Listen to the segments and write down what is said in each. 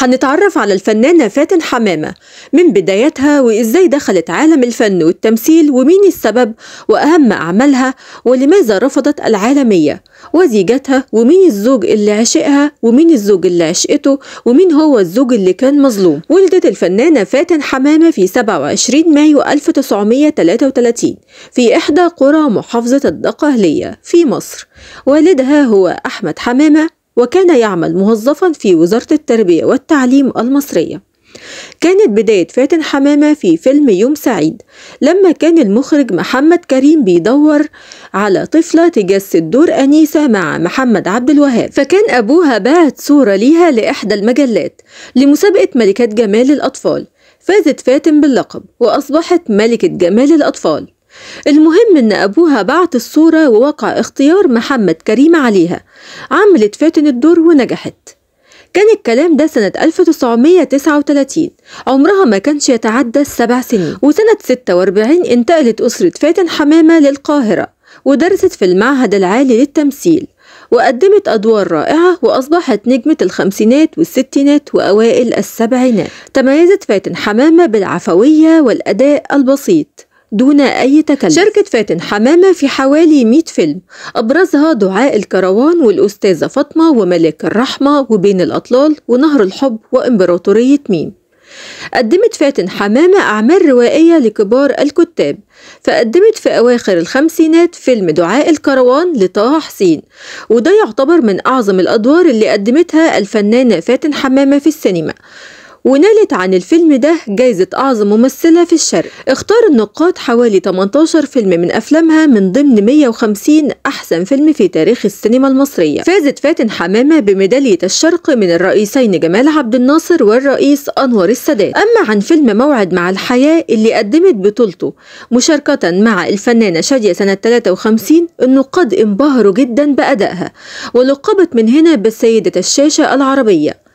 هنتعرف على الفنانة فاتن حمامة من بدايتها وإزاي دخلت عالم الفن والتمثيل ومين السبب وأهم أعمالها ولماذا رفضت العالمية وزيجتها ومين الزوج اللي عشقها ومين الزوج اللي عشقته ومين هو الزوج اللي كان مظلوم ولدت الفنانة فاتن حمامة في 27 مايو 1933 في إحدى قرى محافظة الدقهلية في مصر والدها هو أحمد حمامة وكان يعمل موظفا في وزارة التربية والتعليم المصرية كانت بداية فاتن حمامة في فيلم يوم سعيد لما كان المخرج محمد كريم بيدور على طفلة تجسد دور أنيسة مع محمد عبد الوهاب فكان أبوها بعت صورة ليها لإحدى المجلات لمسابقة ملكات جمال الأطفال فازت فاتن باللقب وأصبحت ملكة جمال الأطفال المهم إن أبوها بعت الصورة ووقع اختيار محمد كريم عليها عملت فاتن الدور ونجحت كان الكلام ده سنة 1939 عمرها ما كانش يتعدى السبع سنين وسنة 46 انتقلت أسرة فاتن حمامة للقاهرة ودرست في المعهد العالي للتمثيل وقدمت أدوار رائعة وأصبحت نجمة الخمسينات والستينات وأوائل السبعينات تميزت فاتن حمامة بالعفوية والأداء البسيط دون أي تكلف شركة فاتن حمامة في حوالي 100 فيلم أبرزها دعاء الكروان والأستاذة فاطمة وملاك الرحمة وبين الأطلال ونهر الحب وإمبراطورية ميم قدمت فاتن حمامة أعمال روائية لكبار الكتاب فقدمت في أواخر الخمسينات فيلم دعاء الكروان لطه حسين وده يعتبر من أعظم الأدوار اللي قدمتها الفنانة فاتن حمامة في السينما ونالت عن الفيلم ده جايزة أعظم ممثلة في الشرق اختار النقاد حوالي 18 فيلم من أفلامها من ضمن 150 أحسن فيلم في تاريخ السينما المصرية فازت فاتن حمامة بميدالية الشرق من الرئيسين جمال عبد الناصر والرئيس أنور السادات أما عن فيلم موعد مع الحياة اللي قدمت بطولته مشاركة مع الفنانة شادية سنة 53 النقاد انبهروا جدا بأدائها ولقبت من هنا بسيدة الشاشة العربية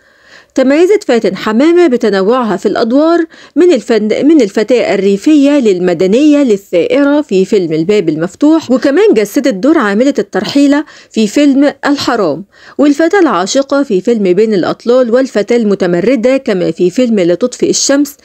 تميزت فاتن حمامة بتنوعها في الأدوار من, الفن من الفتاة الريفية للمدنية للثائرة في فيلم الباب المفتوح وكمان جسدت دور عاملة الترحيلة في فيلم الحرام والفتاة العاشقة في فيلم بين الأطلال والفتاة المتمردة كما في فيلم لتطفئ الشمس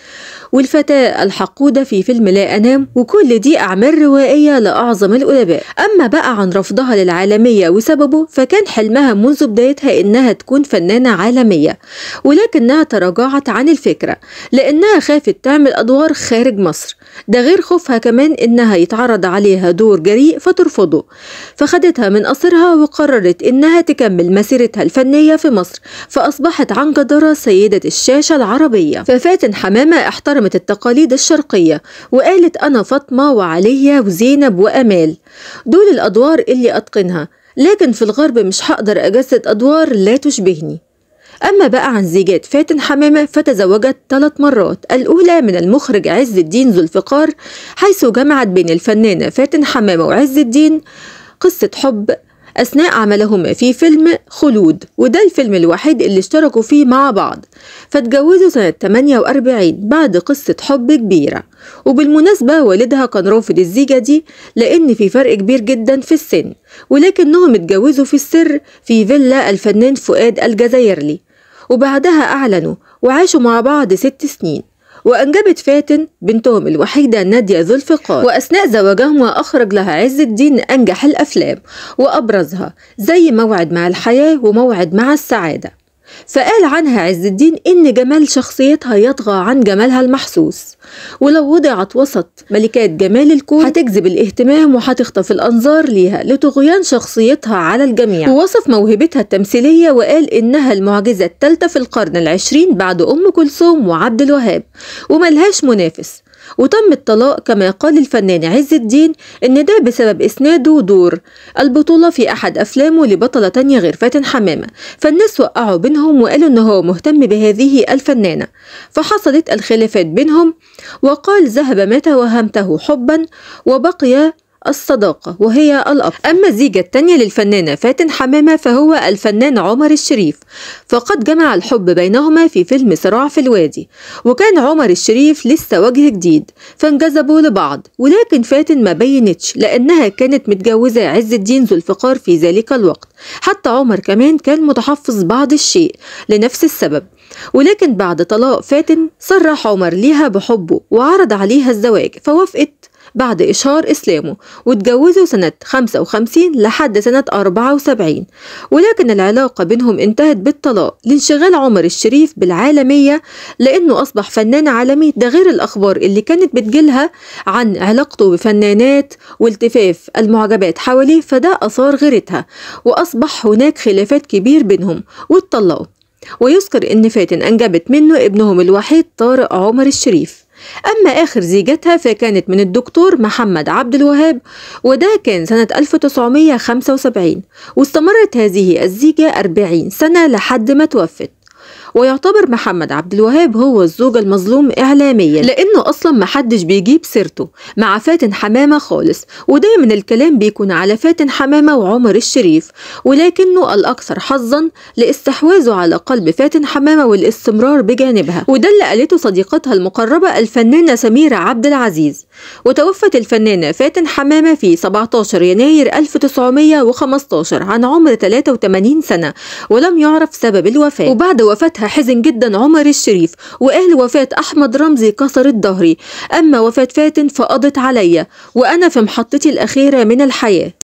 والفتاة الحقودة في فيلم لا أنام وكل دي أعمال روائية لأعظم الأدباء أما بقى عن رفضها للعالمية وسببه فكان حلمها منذ بدايتها إنها تكون فنانة عالمية ولكنها تراجعت عن الفكرة لأنها خافت تعمل أدوار خارج مصر ده غير خوفها كمان إنها يتعرض عليها دور جريء فترفضه فخدتها من قصرها وقررت إنها تكمل مسيرتها الفنية في مصر فأصبحت عن جدارة سيدة الشاشة العربية ففاتن حمامة احترمت احترمت التقاليد الشرقية وقالت أنا فاطمة وعليا وزينب وأمال دول الأدوار اللي أتقنها لكن في الغرب مش هقدر أجسد أدوار لا تشبهني أما بقى عن زيجات فاتن حمامة فتزوجت ثلاث مرات الأولى من المخرج عز الدين ذو الفقار حيث جمعت بين الفنانة فاتن حمامة وعز الدين قصة حب أثناء عملهما في فيلم خلود وده الفيلم الوحيد اللي اشتركوا فيه مع بعض فاتجوزوا سنة 48 بعد قصة حب كبيرة وبالمناسبة والدها كان رافض الزيجة دي لأن في فرق كبير جدا في السن ولكنهم اتجوزوا في السر في فيلا الفنان فؤاد الجزائرلي وبعدها أعلنوا وعاشوا مع بعض ست سنين وأنجبت فاتن بنتهم الوحيدة نادية ذو الفقار وأثناء زواجهما أخرج لها عز الدين أنجح الأفلام وأبرزها زي موعد مع الحياة وموعد مع السعادة فقال عنها عز الدين إن جمال شخصيتها يطغى عن جمالها المحسوس ولو وضعت وسط ملكات جمال الكون هتجذب الاهتمام وهتخطف الأنظار ليها لطغيان شخصيتها على الجميع ووصف موهبتها التمثيلية وقال إنها المعجزة الثالثة في القرن العشرين بعد أم كلثوم وعبد الوهاب وملهاش منافس وتم الطلاق كما قال الفنان عز الدين إن ده بسبب إسناده دور البطولة في أحد أفلامه لبطلة تانية غير فاتن حمامة فالناس وقعوا بينهم وقالوا إن هو مهتم بهذه الفنانة فحصلت الخلافات بينهم وقال ذهب ما توهمته حبا وبقي الصداقة وهي الأب أما الزيجة الثانية للفنانة فاتن حمامة فهو الفنان عمر الشريف فقد جمع الحب بينهما في فيلم صراع في الوادي وكان عمر الشريف لسه وجه جديد فانجذبوا لبعض ولكن فاتن ما بينتش لأنها كانت متجوزة عز الدين ذو الفقار في ذلك الوقت حتى عمر كمان كان متحفظ بعض الشيء لنفس السبب ولكن بعد طلاق فاتن صرح عمر ليها بحبه وعرض عليها الزواج فوافقت بعد إشهار إسلامه واتجوزوا سنة 55 لحد سنة 74 ولكن العلاقة بينهم انتهت بالطلاق لانشغال عمر الشريف بالعالمية لأنه أصبح فنان عالمي ده غير الأخبار اللي كانت بتجيلها عن علاقته بفنانات والتفاف المعجبات حواليه فده أثار غيرتها وأصبح هناك خلافات كبير بينهم واتطلقوا ويذكر إن فاتن أنجبت منه ابنهم الوحيد طارق عمر الشريف أما آخر زيجتها فكانت من الدكتور محمد عبد الوهاب وده كان سنة 1975 واستمرت هذه الزيجة 40 سنة لحد ما توفت ويعتبر محمد عبد الوهاب هو الزوج المظلوم إعلاميا لأنه أصلا محدش بيجيب سيرته مع فاتن حمامة خالص ودايما الكلام بيكون على فاتن حمامة وعمر الشريف ولكنه الأكثر حظا لاستحواذه على قلب فاتن حمامة والاستمرار بجانبها وده اللي قالته صديقتها المقربة الفنانة سميرة عبد العزيز وتوفت الفنانة فاتن حمامة في 17 يناير 1915 عن عمر 83 سنة ولم يعرف سبب الوفاة وبعد وفاتها حزن جدا عمر الشريف وقال وفاة أحمد رمزي كسرت ظهري أما وفاة فاتن فقضت عليا وأنا في محطتي الأخيرة من الحياة